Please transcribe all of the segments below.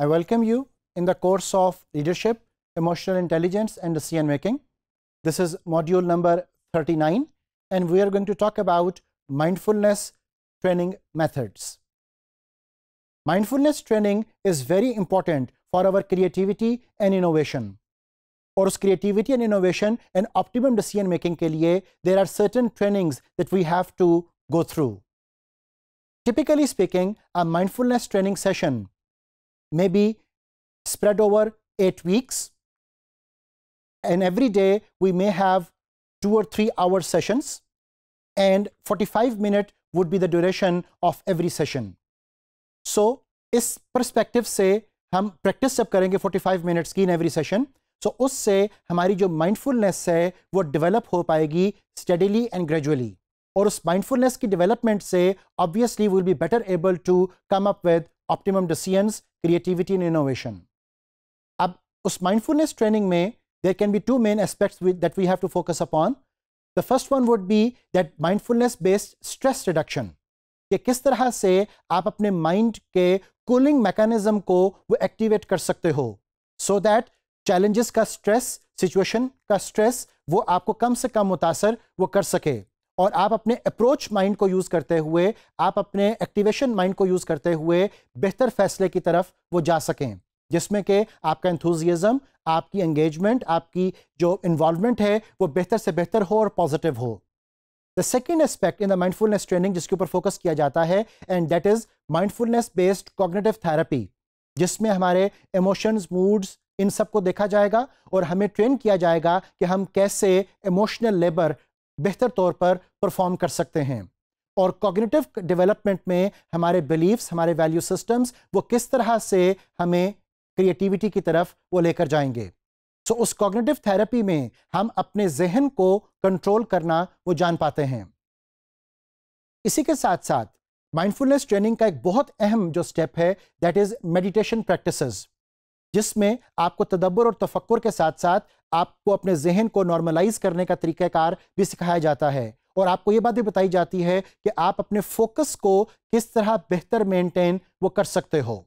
I welcome you in the course of Leadership, Emotional Intelligence and Decision Making. This is module number 39 and we are going to talk about mindfulness training methods. Mindfulness training is very important for our creativity and innovation. For creativity and innovation, and optimum decision making, making के there are certain trainings that we have to go through. Typically speaking, a mindfulness training session may be spread over eight weeks. And every day we may have two or three hour sessions and 45 minutes would be the duration of every session. So is perspective say hum practice up 45 minutes in every session. So us say jo mindfulness say would develop ho paegi steadily and gradually. Or us mindfulness ki development say obviously we'll be better able to come up with optimum decisions creativity and innovation अब उस mindfulness training में there can be two main aspects that we have to focus upon the first one would be that mindfulness based stress reduction कि किस तरह से आप अपने mind के कूलिंग मैकेनिज्म को वो एक्टिवेट कर सकते हो सो दैट चैलेंजेस का स्ट्रेस सिचुएशन का स्ट्रेस वो आपको कम से कम मुतासर वो कर सके और आप अपने अप्रोच माइंड को यूज़ करते हुए आप अपने एक्टिवेशन माइंड को यूज़ करते हुए बेहतर फैसले की तरफ वो जा सकें जिसमें कि आपका इंथुजियाज़म आपकी एंगेजमेंट आपकी जो इन्वॉल्वमेंट है वो बेहतर से बेहतर हो और पॉजिटिव हो the second aspect in the mindfulness training जिसके ऊपर फोकस किया जाता है and that is mindfulness based cognitive therapy जिसमें हमारे इमोशंस मूड्स इन सब को देखा जाएगा और हमें ट्रेन किया जाएगा कि हम कैसे इमोशनल लेबर बेहतर तौर पर परफॉर्म कर सकते हैं और कॉग्निटिव डेवलपमेंट में हमारे बिलीव्स हमारे वैल्यू सिस्टम्स वो किस तरह से हमें क्रिएटिविटी की तरफ वो लेकर जाएंगे सो so, उस कॉग्निटिव थेरेपी में हम अपने जहन को कंट्रोल करना वो जान पाते हैं इसी के साथ साथ माइंडफुलनेस ट्रेनिंग का एक बहुत अहम जो स्टेप है दैट इज मेडिटेशन प्रैक्टिसेस जिसमें आपको तदब्बर और तफक्र के साथ साथ आपको अपने जहन को नॉर्मलाइज करने का तरीक़ाकार भी सिखाया जाता है और आपको ये बात भी बताई जाती है कि आप अपने फोकस को किस तरह बेहतर मेंटेन वो कर सकते हो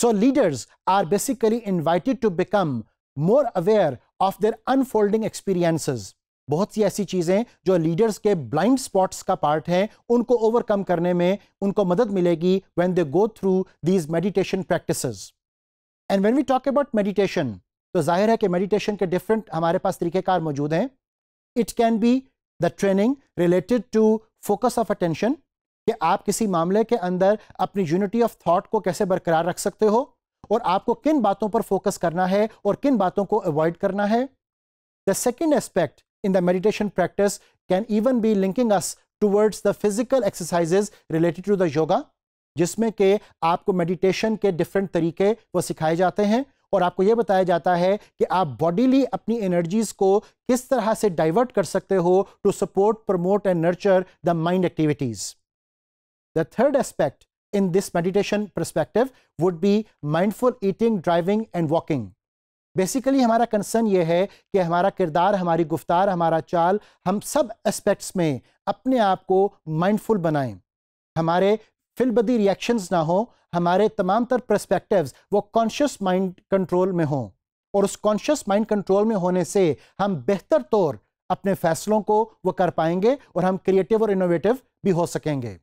so leaders are basically invited to become more aware of their unfolding experiences बहुत सी ऐसी चीज़ें जो लीडर्स के ब्लाइंड स्पॉट्स का पार्ट हैं उनको ओवरकम करने में उनको मदद मिलेगी when they go through these meditation practices and when we talk about meditation तो जाहिर है कि मेडिटेशन के डिफरेंट हमारे पास तरीक़ेकार मौजूद हैं it can be the training related to focus of attention कि आप किसी मामले के अंदर अपनी यूनिटी ऑफ थॉट को कैसे बरकरार रख सकते हो और आपको किन बातों पर फोकस करना है और किन बातों को अवॉइड करना है the second aspect in the meditation practice can even be linking us towards the physical exercises related to the yoga जिसमें कि आपको मेडिटेशन के डिफरेंट तरीके वो सिखाए जाते हैं और आपको ये बताया जाता है कि आप बॉडीली अपनी एनर्जीज को किस तरह से डाइवर्ट कर सकते हो to support promote and nurture the mind activities the third aspect in this meditation perspective would be mindful eating driving and walking basically हमारा कंसर्न ये है कि हमारा किरदार हमारी गुफ्तार हमारा चाल हम सब एस्पेक्ट्स में अपने आप को माइंडफुल बनाएं हमारे फिलबदी रिएक्शंस ना हो हमारे तमाम तर प्रस्पेक्टिव्स वो कॉन्शियस माइंड कंट्रोल में हों और उस कॉन्शियस माइंड कंट्रोल में होने से हम बेहतर तौर अपने फैसलों को वो कर पाएंगे और हम क्रिएटिव और इनोवेटिव भी हो सकेंगे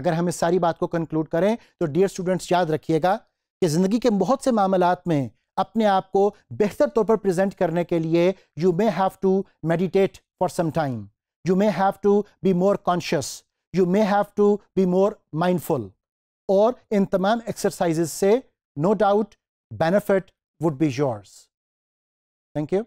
अगर हम इस सारी बात को कंक्लूड करें तो डियर स्टूडेंट्स याद रखिएगा कि ज़िंदगी के बहुत से मामलात में अपने आप को बेहतर तौर पर प्रेजेंट करने के लिए you may have to meditate for some time you may have to be more conscious you may have to be more mindful or in tamam exercises say no doubt benefit would be yours thank you